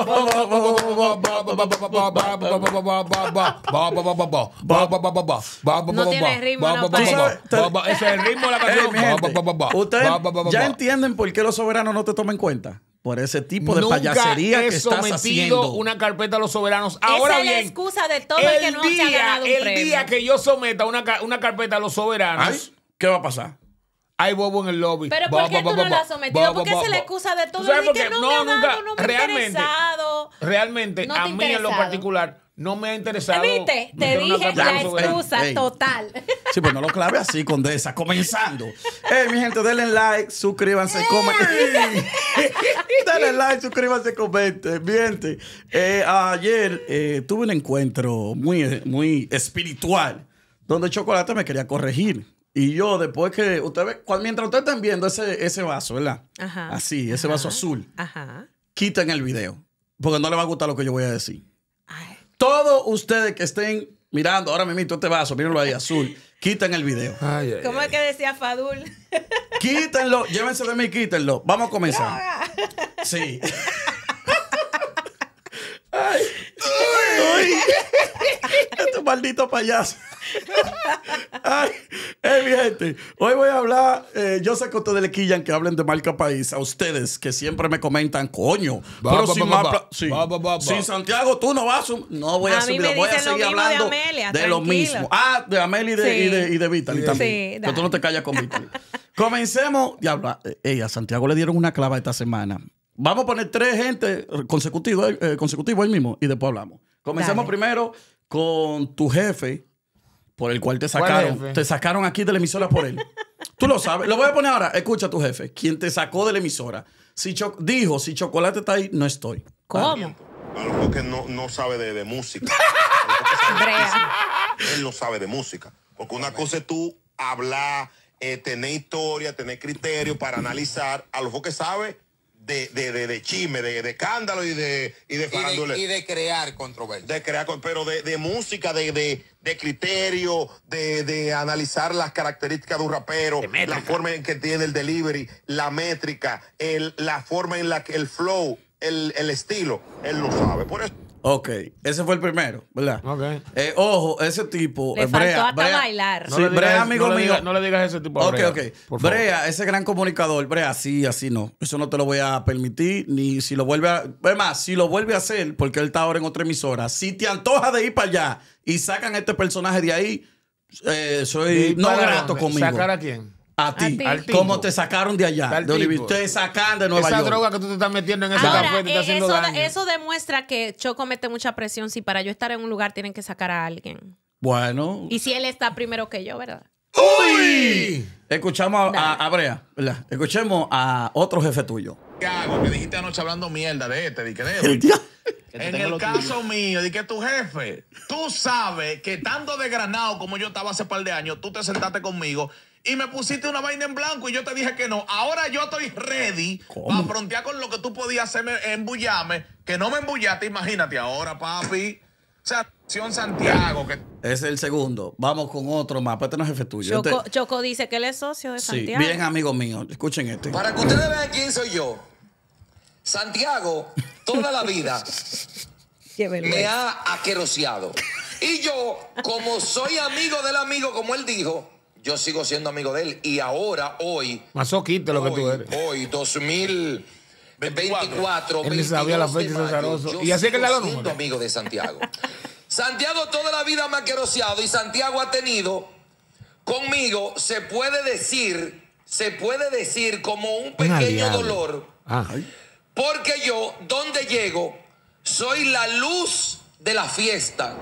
es el ritmo la canción. Ustedes ya entienden por qué los soberanos no te toman cuenta por ese tipo de payasería que estás haciendo. una carpeta a los soberanos. Ahora bien, el, día, El día que yo someta una, carpeta a los soberanos, ¿qué va a pasar? Hay bobo en el lobby. Pero ¿por qué tú no la has sometido? ¿Por qué es la excusa de todo. No No, nunca. realmente, Realmente, a mí en lo particular, no me ha interesado. Te dije la excusa total. Sí, pues no lo clave así, con Condesa, comenzando. Hey, mi gente, denle like, suscríbanse, comenten. denle like, suscríbanse, comenten. Miente. Eh, ayer eh, tuve un encuentro muy, muy espiritual donde Chocolate me quería corregir. Y yo, después que ustedes mientras ustedes están viendo ese, ese vaso, ¿verdad? Así, ese vaso azul. Ajá. Quitan el video porque no le va a gustar lo que yo voy a decir. Todos ustedes que estén mirando ahora mismo este vaso, mírenlo ahí azul, quiten el video. Ay, ¿Cómo es que decía Fadul? Quítenlo, llévense de mí, quítenlo. Vamos a comenzar. Sí. maldito payaso. Ay, eh, mi gente. Hoy voy a hablar, eh, yo sé que ustedes le quillan que hablen de marca país. A ustedes que siempre me comentan, coño. pero sin, sí. Santiago tú no vas a No voy a, subir, voy a seguir hablando de, lo mismo. Ah, de Amelia y de, sí. y de, de Vitali también. pero tú no te callas con Vitaly. Comencemos. ella, eh, a Santiago le dieron una clava esta semana. Vamos a poner tres gente consecutivos, eh, eh mismo y después hablamos. Comencemos primero con tu jefe, por el cual te sacaron. Te sacaron aquí de la emisora por él. Tú lo sabes. Lo voy a poner ahora. Escucha tu jefe. Quien te sacó de la emisora. Si dijo, si chocolate está ahí, no estoy. ¿Cómo? A lo mejor que no, sabe de, música. Él no sabe de música. Porque una cosa es tú hablar, eh, tener historia, tener criterio para analizar. A lo mejor que sabe de, de, de, chisme, de, de, escándalo y de, y de Y, de, crear controversia. De crear, pero de, música, de, de, criterio, de, analizar las características de un rapero, la forma en que tiene el delivery, la métrica, el, la forma en la que el flow, el, el estilo, él lo sabe. Por eso. Ok, ese fue el primero, ¿verdad? Ok. Eh, ojo, ese tipo. Le eh, faltó hasta bailar. No Brea, digas, amigo mío. no le digas ese tipo a okay. Brea, ok. Brea, ese gran comunicador, Brea, sí, así no. Eso no te lo voy a permitir, ni si lo vuelve a. Es más, si lo vuelve a hacer, porque él está ahora en otra emisora, si te antoja de ir para allá y sacan este personaje de ahí, eh, soy no grato conmigo. ¿Sacar a quién? A ti. cómo te sacaron de allá. te sacan de Nueva esa droga que tú te estás metiendo en esa Ahora, eh, eso, demuestra que Choco mete mucha presión si para yo estar en un lugar tienen que sacar a alguien. Bueno. Y si él está primero que yo, ¿verdad? ¡Uy! Escuchamos a, a, ¿verdad? Escuchemos a otro jefe tuyo. ¿Qué hago? ¿Qué dijiste anoche hablando mierda de este, de que en el caso mío, de que tu jefe, tú sabes que tanto granado como yo estaba hace par de años, tú te sentaste conmigo y me pusiste una vaina en blanco y yo te dije que no. Ahora yo estoy ready para frontear con lo que tú podías hacerme embullarme, que no me embullaste, imagínate ahora, papi. O sea, Santiago. Que... Es el segundo. Vamos con otro más. Este no es jefe tuyo. Este- Choco, dice que él es socio de Santiago. Bien, amigo mío. Escuchen esto. Para que ustedes vean quién soy yo. Santiago toda la vida me ha aqueroseado. Y yo, como soy amigo del amigo, como él dijo, yo sigo siendo amigo de él. Y ahora, hoy. quite lo hoy, que tú Hoy, 2024. Él sabía la fecha Y así que amigo de Santiago. Santiago toda la vida me ha queroseado y Santiago ha tenido conmigo, se puede decir, se puede decir como un pequeño dolor. Porque yo, donde llego, soy la luz de la fiesta.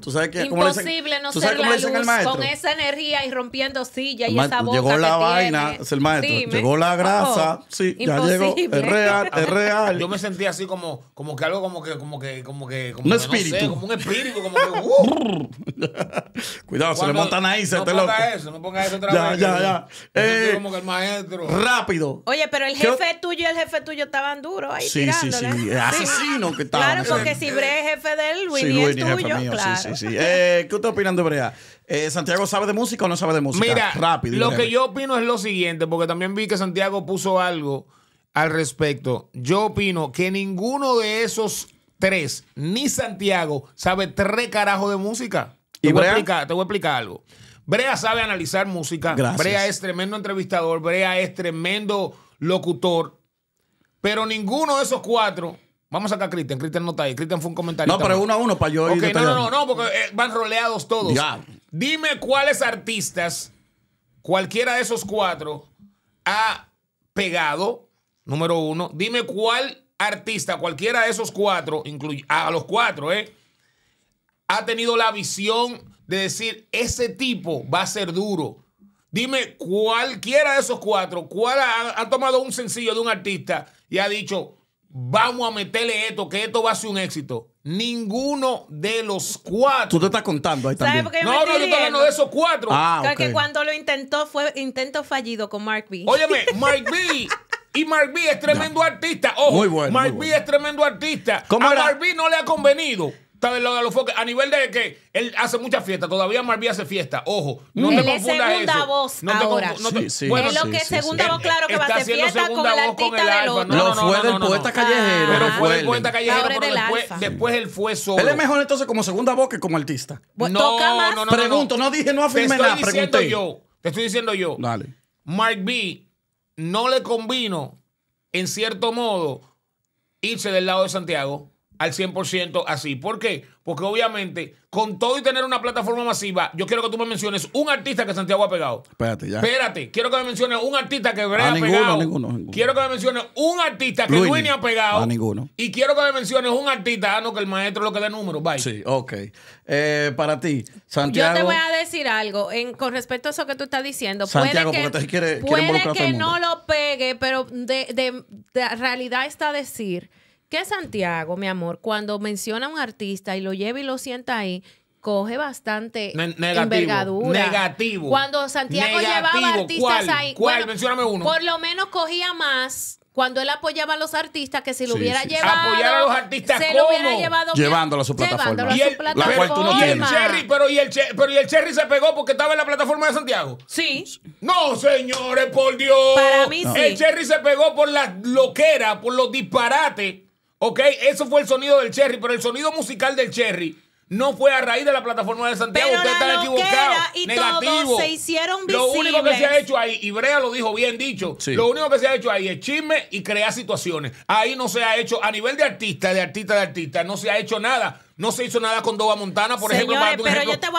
¿tú sabes es Imposible no ser la luz con esa energía y rompiendo sillas y esa voz Llegó la vaina, es el maestro. Llegó la grasa, oh, sí, ya llegó. Es real, es real. Yo me sentí así como, como que algo como que, como que, como que, como un espíritu. como un espíritu, como que. Uh. Cuidado, se le montan ahí, se no te lo. ponga eso, no ponga eso otra vez. Ya, ya, ya. Eh, como que el maestro. Rápido. Oye, pero el jefe tuyo y el jefe tuyo estaban duros ahí. Sí, tirándole. sí, sí. Asesino que estaba Claro, porque si Bre es jefe de él, y es tuyo sí, sí, sí. Eh, ¿Qué usted opina de Brea? Eh, ¿Santiago sabe de música o no sabe de música? Mira, rápido. Lo que yo opino es lo siguiente, porque también vi que Santiago puso algo al respecto. Yo opino que ninguno de esos tres, ni Santiago, sabe tres carajos de música. ¿Y te, voy a explicar, te voy a explicar algo. Brea sabe analizar música. Brea es tremendo entrevistador. Brea es tremendo locutor. Pero ninguno de esos cuatro Vamos acá a Cristian. Cristian no está ahí. Cristian fue un comentario. No, pero uno a uno para yo no, no, no, no, porque eh, van roleados todos. Ya. Dime cuáles artistas, cualquiera de esos cuatro, ha pegado, número uno. Dime cuál artista, cualquiera de esos cuatro, a los cuatro, ¿eh? ha tenido la visión de decir, ese tipo va a ser duro. Dime cualquiera de esos cuatro, cuál ha tomado un sencillo de un artista y ha dicho, vamos a meterle esto, que esto va a ser un éxito. Ninguno de los cuatro. Tú te estás contando ahí también. no, no, yo estoy hablando de esos cuatro. Ah, que cuando lo intentó fue intento fallido con Mark B. Óyeme, Mark B. Y Mark B es tremendo artista. Ojo, Mark B es tremendo artista. a Mark B no le ha convenido ¿Sabes lo de los foques? A nivel de que él hace mucha fiesta, todavía Marví hace fiesta. Ojo, no él te confundas es segunda voz ahora. no te, sí, es lo que es segunda voz, claro que va a hacer fiesta con el artista del otro. No, fue del poeta callejero. Pero fue del poeta callejero, pero después, él fue solo. Él es mejor entonces como segunda voz que como artista. Pues no, no, Pregunto, no dije, no afirme nada, diciendo Yo, te estoy diciendo yo. Dale. Mark B no le combino en cierto modo, irse del lado de Santiago al 100% así. ¿Por qué? Porque obviamente, con todo y tener una plataforma masiva, yo quiero que tú me menciones un artista que Santiago ha pegado. Espérate, ya. Espérate, quiero que me menciones un artista que Brea ha pegado. Ninguno, ninguno. Quiero que me menciones un artista que Luini ha pegado. A ninguno. Y quiero que me menciones un artista, ah, no, que el maestro lo que dé números, bye. Sí, ok. Eh, para ti, Santiago. Yo te voy a decir algo en, con respecto a eso que tú estás diciendo. Santiago, puede que, puede que no lo pegue, pero de, de, de realidad está decir que Santiago, mi amor, cuando menciona a un artista y lo lleva y lo sienta ahí, coge bastante negativo, envergadura. Negativo. Cuando Santiago llevaba artistas ahí. ¿Cuál? uno. Por lo menos cogía más cuando él apoyaba a los artistas que si lo hubiera sí. llevado. ¿Apoyaba a los artistas se ¿cómo? lo hubiera llevado llevándolo a su plataforma. y el, Cherry, pero y el, Cherry se pegó porque estaba en la plataforma de Santiago. Sí. No, señores, por Dios. Para mí sí. El Cherry se pegó por la loquera, por los disparates Ok, eso fue el sonido del Cherry, pero el sonido musical del Cherry no fue a raíz de la plataforma de Santiago. Usted está equivocado. negativo. se hicieron Lo único que se ha hecho ahí, y Brea lo dijo bien dicho, lo único que se ha hecho ahí es chisme y crear situaciones. Ahí no se ha hecho, a nivel de artista, de artista, de artista, no se ha hecho nada. No se hizo nada con Dova Montana, por ejemplo. Para pero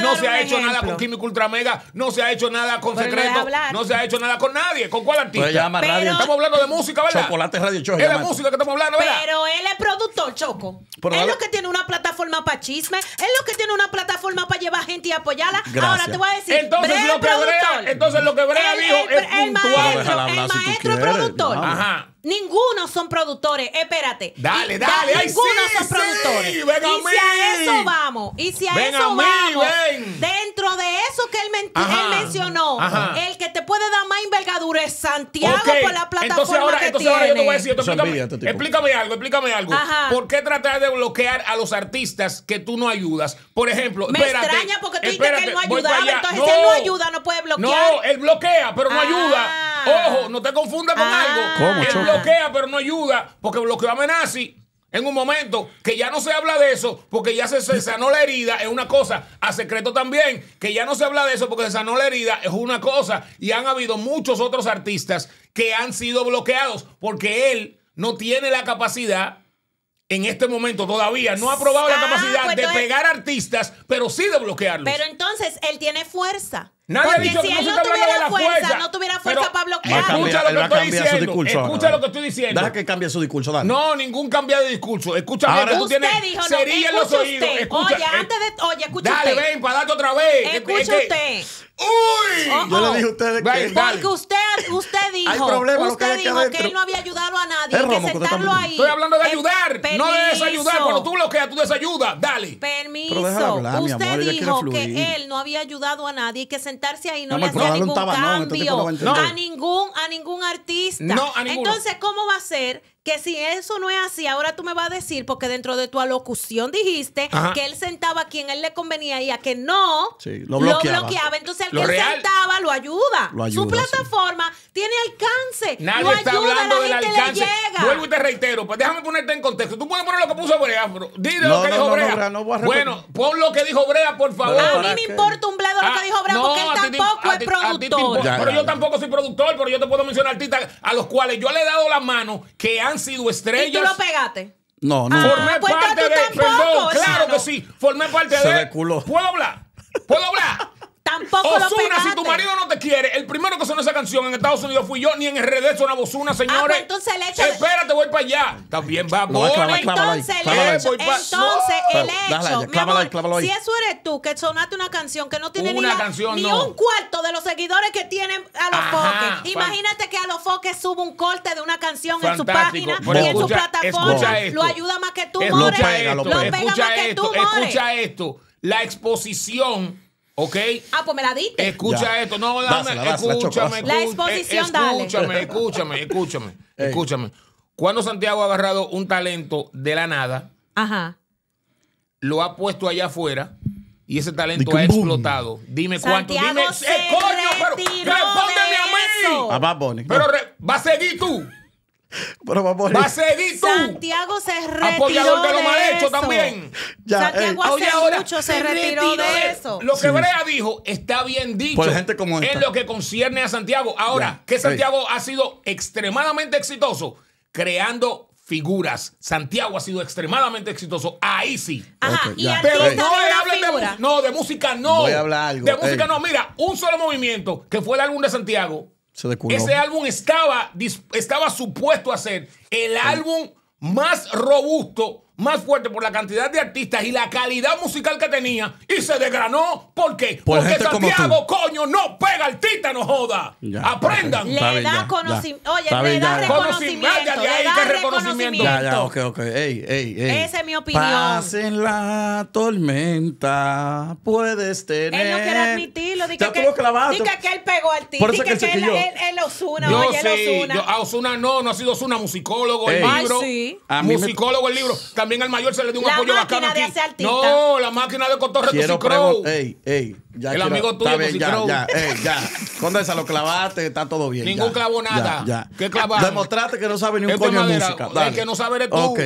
no se ha hecho nada con Químico Ultramega, no se ha hecho nada con Secreto, no, se ha hecho nada con nadie. ¿Con cuál artista? Pues llama pero... radio. Estamos hablando de música, ¿verdad? Chocolate Radio Es la música que estamos hablando, ¿verdad? Pero él es productor, Choco. es lo que tiene una plataforma para chisme, es lo que tiene una plataforma para llevar gente y apoyarla. Ahora te voy a decir. Entonces, lo, que Brea, entonces lo que dijo el, es el Maestro, el maestro es productor. Ajá. Ninguno son productores. Espérate. Dale, dale. ninguno son productores. a y si a eso vamos, y si a ven eso a mí, ven. dentro de eso que él, mencionó, el que te puede dar más envergadura es Santiago por la plataforma entonces ahora, que tiene. Ahora yo te voy a decir, explícame, este explícame, algo, explícame algo. ¿Por qué tratar de bloquear a los artistas que tú no ayudas? Por ejemplo, me extraña porque tú dices que él no ayudaba, entonces si él no ayuda no puede bloquear. No, él bloquea, pero no ayuda. Ah. Ojo, no te confundas con ah. algo. Él bloquea, pero no ayuda, porque bloqueó a Menazi en un momento que ya no se habla de eso porque ya se, sanó la herida, es una cosa. A secreto también, que ya no se habla de eso porque se sanó la herida, es una cosa. Y han habido muchos otros artistas que han sido bloqueados porque él no tiene la capacidad. En este momento todavía no ha probado la ah, capacidad pues de pegar artistas, pero sí de bloquearlos. Pero entonces él tiene fuerza. Nadie Porque ha dicho si que no él no tuviera fuerza, no tuviera fuerza para bloquear. Escucha lo que estoy diciendo. Discurso, escucha lo que estoy diciendo. Deja que cambie su discurso, dale. No, ningún cambio de discurso. Escucha ahora, tú usted tienes dijo, no, en los oídos. oye, eh, antes de, oye, escucha dale, usted. ven, para darte otra vez. Escucha usted. ¡Uy! Yo le dije a que... Porque usted, usted dijo... usted que dijo que él no había ayudado a nadie, que sentarlo ahí... Estoy hablando de ayudar, no de desayudar. Cuando tú bloqueas, tú desayudas. Dale. Permiso. usted dijo que él no había ayudado a nadie y que sentarse ahí no, le hacía ningún este cambio a, ningún, a ningún artista. No, a Entonces, ¿cómo va a ser que si eso no es así, ahora tú me vas a decir, porque dentro de tu alocución dijiste que él sentaba a quien él le convenía y a que no lo, bloqueaba. Entonces, el que sentaba lo ayuda. Su plataforma tiene alcance. Nadie ayuda, hablando la del gente alcance. Le llega. Vuelvo y te reitero, pues déjame ponerte en contexto. Tú puedes poner lo que puso Brea, Dile lo que dijo Brea. bueno, pon lo que dijo Brea, por favor. A mí me importa un bledo lo ah, que dijo Brea, porque él tampoco es productor. Pero yo tampoco soy productor, pero yo te puedo mencionar artistas a los cuales yo le he dado la mano que han han sido estrellas. ¿Y tú lo pegaste? No, no. Formé ah, pues parte tú de. Tampoco, claro que sí. Formé parte de. ¿Puedo hablar? ¿Puedo hablar? Tampoco si tu marido no te quiere, el primero que sonó esa canción en Estados Unidos fui yo, ni en RD suena vos señores. Espérate, voy para allá. También va Entonces el hecho, entonces el hecho, mi si eso eres tú, que sonaste una canción que no tiene ni, un cuarto de los seguidores que tienen a los foques. Imagínate que a los foques suba un corte de una canción en su página y en su plataforma. Lo ayuda más que tú, More. Lo pega, más que tú, More. Escucha esto. La exposición ¿Ok? Ah, pues me la diste. Escucha esto. No, dame, dásela, escúchame. la exposición, eh, dale. Escúchame, escúchame, escúchame. Escúchame. Cuando Santiago ha agarrado un talento de la nada, Ajá. lo ha puesto allá afuera y ese talento ha explotado. Dime cuánto. Dime, se eh, coño, pero respóndeme a mí. Eso. Pero va a seguir tú. Pero vamos a seguir tú. Santiago se retiró Apoyador de lo mal hecho también. Santiago eh, hace mucho se, retiró, de eso. Lo que Brea dijo está bien dicho. En lo que concierne a Santiago. Ahora, que Santiago ha sido extremadamente exitoso creando figuras. Santiago ha sido extremadamente exitoso. Ahí sí. Pero no le hablen de, no, de música, no. De música, eh. no. Mira, un solo movimiento que fue el álbum de Santiago ese álbum estaba, estaba supuesto a ser el álbum más robusto más fuerte por la cantidad de artistas y la calidad musical que tenía y se desgranó. ¿Por qué? Porque Santiago, coño, no pega artista no joda. Aprendan. Le da, conocimiento. Oye, le da reconocimiento. ya, le da reconocimiento. Ya, ya, ok, ok. Ey, ey, ey. Esa es mi opinión. en la tormenta, puedes tener. Él no quiere admitirlo. Dica que, él pegó al tío. que, él, es el Osuna. Yo oye, Osuna. Ah, Osuna no, no ha sido Osuna. Musicólogo, el libro. Musicólogo, el libro. En el mayor se le dio un la apoyo bacano aquí. No, la máquina de cotorre Quiero Crow. Ey, ey, ya El amigo tuyo, bien, ya, ya, ey, ya. Condesa, lo clavaste, está todo bien. Ningún clavo nada. Ya, ¿Qué clavaste? Demostraste que no sabe ni un coño de música. El que no sabe eres tú. Ok.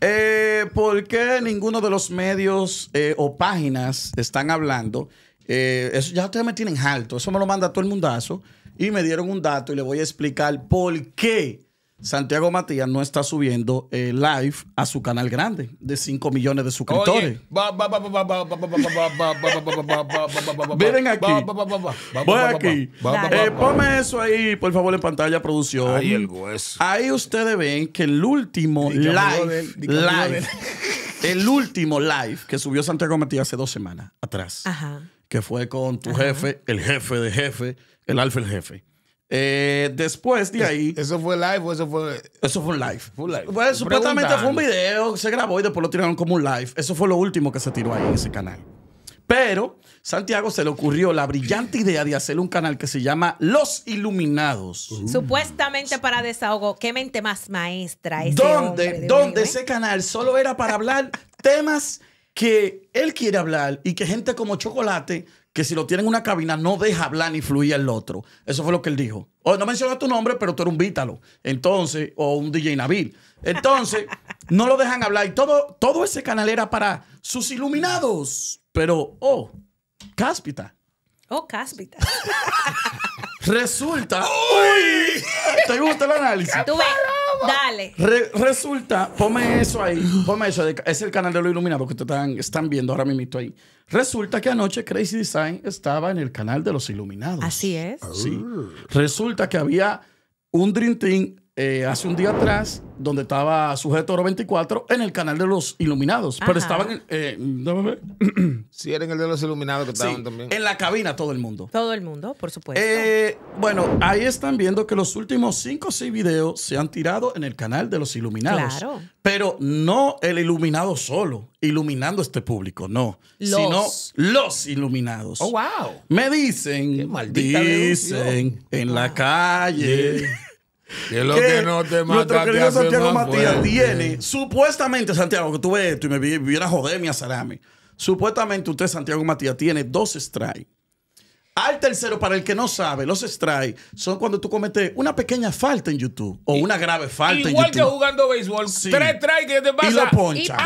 Eh, ¿Por qué ninguno de los medios eh, o páginas están hablando? Eh, eso ya ustedes me tienen alto. Eso me lo manda todo el mundazo. Y me dieron un dato y le voy a explicar por qué Santiago Matías no está subiendo live a su canal grande de 5 millones de suscriptores. Miren aquí. Voy aquí. eso ahí, por favor, en pantalla, producción. Ahí el Ahí ustedes ven que el último live, el último live que subió Santiago Matías hace dos semanas atrás, que fue con tu jefe, el jefe de jefe, el alfa el jefe. Eh, después de ahí. ¿Eso fue live eso fue.? Eso fue un live. Pues, supuestamente fue un video, se grabó y después lo tiraron como un live. Eso fue lo último que se tiró ahí en ese canal. Pero Santiago se le ocurrió la brillante idea de hacer un canal que se llama Los Iluminados. Uh. Mm. Supuestamente para desahogo. Qué mente más maestra. Ese ¿Dónde, donde ¿eh? ese canal solo era para hablar temas que él quiere hablar y que gente como Chocolate, que si lo tiene en una cabina, no deja hablar ni fluir al otro. Eso fue lo que él dijo. O, oh, no menciona tu nombre, pero tú eres un Vítalo. Entonces, o un DJ Nabil. Entonces, no lo dejan hablar. Y todo, todo ese canal era para sus iluminados. Pero, oh, cáspita. Oh, cáspita. Resulta. ¡Uy! ¿Te gusta el análisis? Dale. resulta, ponme eso ahí. Ponme eso. Es el canal de los iluminados que ustedes están, viendo ahora mismo ahí. Resulta que anoche Crazy Design estaba en el canal de los iluminados. Así es. Sí. Resulta que había un Dream Team eh, hace un día atrás, donde estaba Sujeto Oro 24 en el canal de los Iluminados. Pero estaban. Eh, sí, eran el de los Iluminados que estaban también. En la cabina, todo el mundo. Todo el mundo, por supuesto. Eh, bueno, ahí están viendo que los últimos 5 o 6 videos se han tirado en el canal de los Iluminados. Claro. Pero no el Iluminado solo, iluminando este público, no. Sino los Iluminados. Oh, wow. Me dicen. Qué maldita dicen en la calle. Que lo que, no te mata, Nuestro Matías tiene, supuestamente, Santiago, que tú ves esto y me a joder mi salame. Supuestamente usted, Santiago Matías, tiene dos strikes. Al tercero, para el que no sabe, los strikes son cuando tú cometes una pequeña falta en YouTube o una grave falta en YouTube. Igual que jugando béisbol, tres strikes Y lo poncha.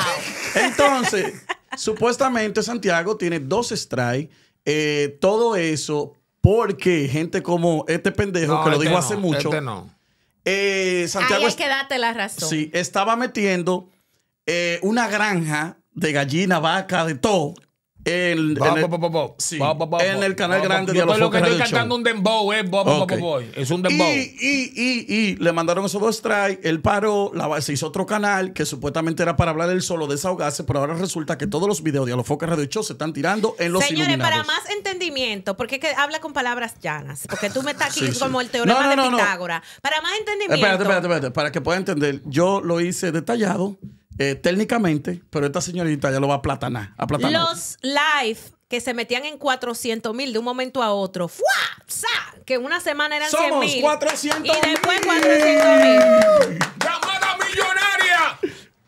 Entonces, supuestamente Santiago tiene dos strikes. Eh, todo eso porque gente como este pendejo, que lo este digo hace mucho. Este no. Eh, Santiago. Ahí que la razón. Sí, estaba metiendo eh, una granja de gallina, vaca, de todo. En, el, canal grande de los Lo que estoy cantando un dembow eh. es un dembow. Y, y, y, le mandaron esos dos strikes. Él paró, se hizo otro canal que supuestamente era para hablar él solo, desahogarse, pero ahora resulta que todos los videos de los Radio Show se están tirando en los Señores, para más entendimiento, porque que habla con palabras llanas, porque tú me estás aquí como el teorema de Pitágoras. para más entendimiento. Espérate, espérate, espérate, para que pueda entender, yo lo hice detallado eh, técnicamente, pero esta señorita ya lo va a platanar. A Los live que se metían en 400 mil de un momento a otro. ¡Fua! ¡Sa! Que una semana eran Somos 100 mil. Y después 400 mil. ¡Llamada millonaria!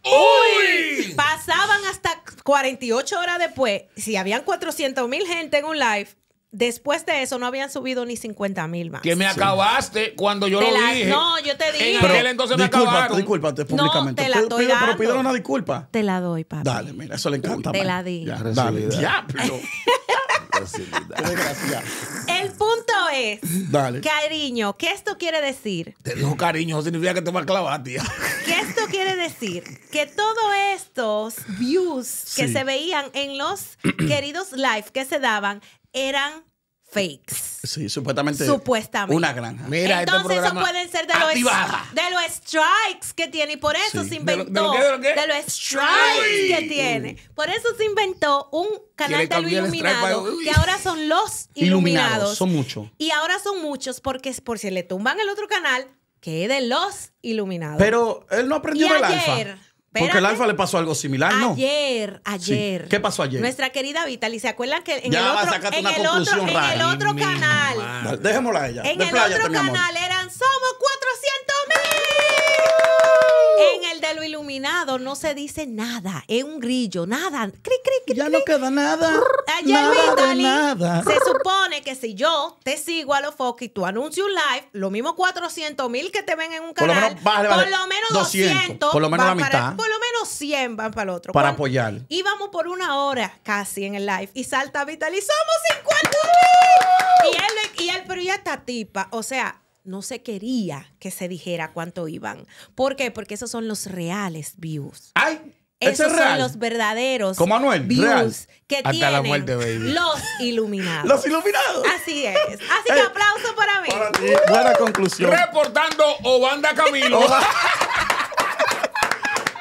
¡Uy! Uy. Pasaban hasta 48 horas después. Si habían 400 mil gente en un live, Después de eso no habían subido ni 50 mil más. Que me acabaste cuando yo lo dije. No, yo te dije. En él entonces me acabaron. Discúlpate públicamente. No, te la doy, Pero pídelo una disculpa. Te la doy, papi. Dale, mira, eso le encanta. Te la di. Ya, Dale, diablo. El punto es, Dale. cariño, ¿qué esto quiere decir? Te digo cariño, significa que te va a clavar, tía. ¿Qué esto quiere decir? Que todos estos views que se veían en los queridos live que se daban eran fakes. Sí, supuestamente. Supuestamente. Una granja. Este Entonces, eso pueden ser de los, de los strikes que tiene. Y por eso se inventó. ¿De, los strikes que tiene. Por eso se inventó un canal de lo iluminado Que ahora son los iluminados. son muchos. Y ahora son muchos porque por si le tumban el otro canal, que es de los iluminados. Pero él no aprendió y ayer, porque al Alfa le pasó algo similar, ¿no? Ayer, ayer. ¿Qué pasó ayer? Nuestra querida Vitali, ¿se acuerdan que en, el, otro, en, el, otro, en el otro canal? Dejémosla ella. En el otro canal eran Somos 400 en el de lo iluminado no se dice nada. Es un grillo, nada. Cri, cri, cri, ya no queda nada. Ayer nada, se supone que si yo te sigo a los focos y tú anuncio un live, lo mismo 400 mil que te ven en un canal, por lo menos, 200, por lo menos la mitad. por lo menos 100 van para el otro. Para apoyar. Íbamos por una hora casi en el live y salta Vitaly, somos 50 mil. Y y él, pero ya está tipa, o sea, no se quería que se dijera cuánto iban. ¿Por qué? Porque esos son los reales views. ¡Ay! Esos son los verdaderos Como Anuel, views que tienen la los iluminados. los iluminados. Así es. Así que eh. aplauso para mí. Para ti. Buena conclusión. Reportando Obanda Camilo.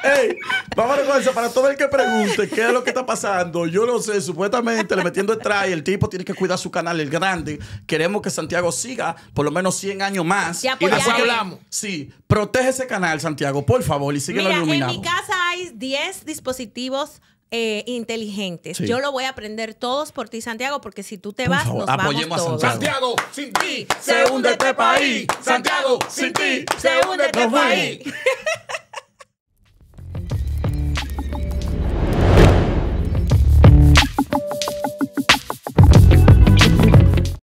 Ey, vámonos con eso. Para todo el que pregunte qué es lo que está pasando, yo no sé. Supuestamente le metiendo el el tipo tiene que cuidar su canal, el grande. Queremos que Santiago siga por lo menos 100 años más. Ya, y pues, después hablamos. Sí, protege ese canal, Santiago, por favor, y síguelo iluminando. En mi casa hay 10 dispositivos eh, inteligentes. Yo lo voy a aprender todos por ti, Santiago, porque si tú te vas, nos vamos todos. Santiago, sin ti, se hunde este país. Santiago, sin ti, se hunde este país.